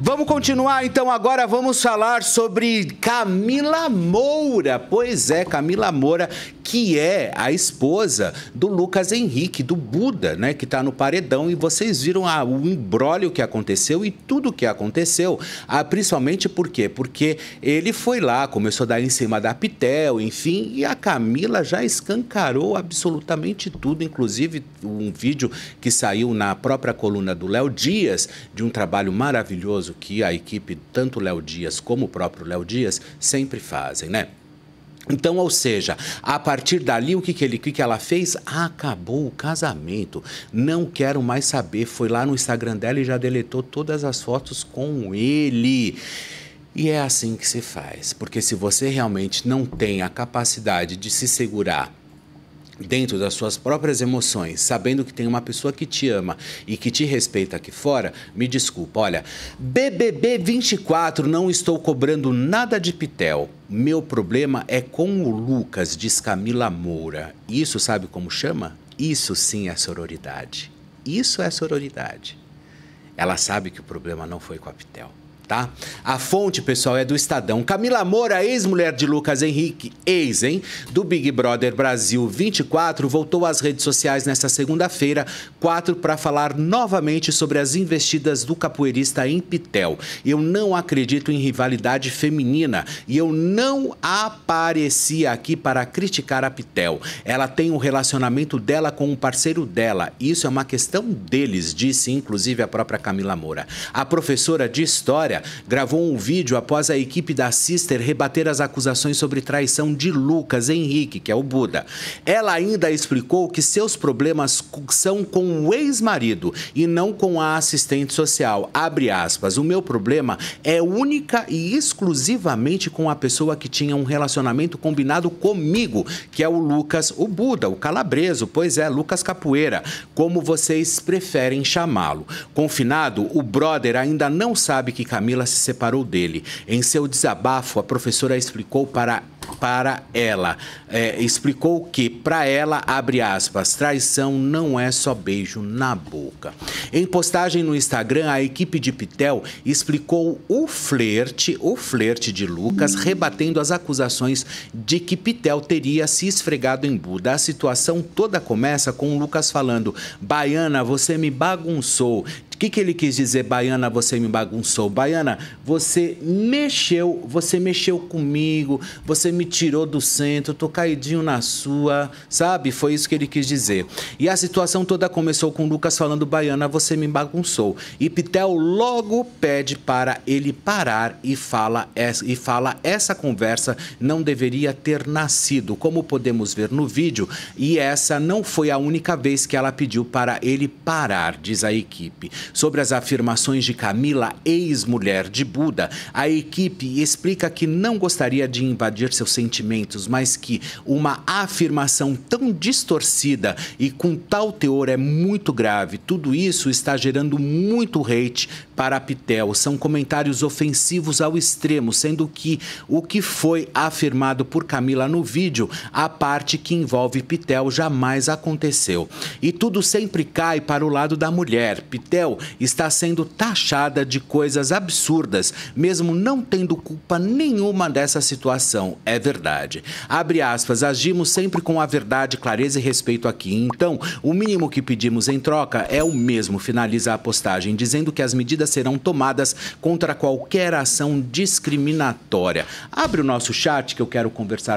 Vamos continuar então agora, vamos falar sobre Camila Moura. Pois é, Camila Moura, que é a esposa do Lucas Henrique, do Buda, né, que está no paredão e vocês viram ah, o imbróglio que aconteceu e tudo que aconteceu. Ah, principalmente por quê? Porque ele foi lá, começou a dar em cima da Pitel, enfim, e a Camila já escancarou absolutamente tudo, inclusive um vídeo que saiu na própria coluna do Léo Dias de um trabalho maravilhoso maravilhoso que a equipe, tanto Léo Dias como o próprio Léo Dias, sempre fazem, né? Então, ou seja, a partir dali, o que, que, ele, que, que ela fez? Acabou o casamento. Não quero mais saber. Foi lá no Instagram dela e já deletou todas as fotos com ele. E é assim que se faz. Porque se você realmente não tem a capacidade de se segurar dentro das suas próprias emoções, sabendo que tem uma pessoa que te ama e que te respeita aqui fora, me desculpa. Olha, BBB 24, não estou cobrando nada de Pitel. Meu problema é com o Lucas, diz Camila Moura. Isso sabe como chama? Isso sim é sororidade. Isso é sororidade. Ela sabe que o problema não foi com a Pitel tá? A fonte, pessoal, é do Estadão. Camila Moura, ex-mulher de Lucas Henrique, ex, hein? Do Big Brother Brasil 24, voltou às redes sociais nesta segunda-feira, 4, para falar novamente sobre as investidas do capoeirista em Pitel. Eu não acredito em rivalidade feminina e eu não apareci aqui para criticar a Pitel. Ela tem um relacionamento dela com o um parceiro dela. Isso é uma questão deles, disse inclusive a própria Camila Moura. A professora de história Vitória gravou um vídeo após a equipe da Sister rebater as acusações sobre traição de Lucas Henrique, que é o Buda. Ela ainda explicou que seus problemas são com o ex-marido e não com a assistente social. Abre aspas. O meu problema é única e exclusivamente com a pessoa que tinha um relacionamento combinado comigo, que é o Lucas, o Buda, o calabreso, pois é, Lucas Capoeira, como vocês preferem chamá-lo. Confinado, o brother ainda não sabe que caminho Camila se separou dele. Em seu desabafo, a professora explicou para para ela. É, explicou que, para ela, abre aspas, traição não é só beijo na boca. Em postagem no Instagram, a equipe de Pitel explicou o flerte, o flerte de Lucas, rebatendo as acusações de que Pitel teria se esfregado em Buda. A situação toda começa com Lucas falando: Baiana, você me bagunçou. O que, que ele quis dizer, Baiana, você me bagunçou? Baiana, você mexeu, você mexeu comigo, você me tirou do centro, tô caidinho na sua, sabe? Foi isso que ele quis dizer. E a situação toda começou com Lucas falando, Baiana, você me bagunçou. E Pitel logo pede para ele parar e fala, e fala essa conversa não deveria ter nascido, como podemos ver no vídeo. E essa não foi a única vez que ela pediu para ele parar, diz a equipe. Sobre as afirmações de Camila, ex-mulher de Buda, a equipe explica que não gostaria de invadir seu seus sentimentos, mas que uma afirmação tão distorcida e com tal teor é muito grave. Tudo isso está gerando muito hate para a Pitel. São comentários ofensivos ao extremo, sendo que o que foi afirmado por Camila no vídeo, a parte que envolve Pitel jamais aconteceu. E tudo sempre cai para o lado da mulher. Pitel está sendo taxada de coisas absurdas, mesmo não tendo culpa nenhuma dessa situação. É é verdade. Abre aspas, agimos sempre com a verdade, clareza e respeito aqui. Então, o mínimo que pedimos em troca é o mesmo, finaliza a postagem, dizendo que as medidas serão tomadas contra qualquer ação discriminatória. Abre o nosso chat que eu quero conversar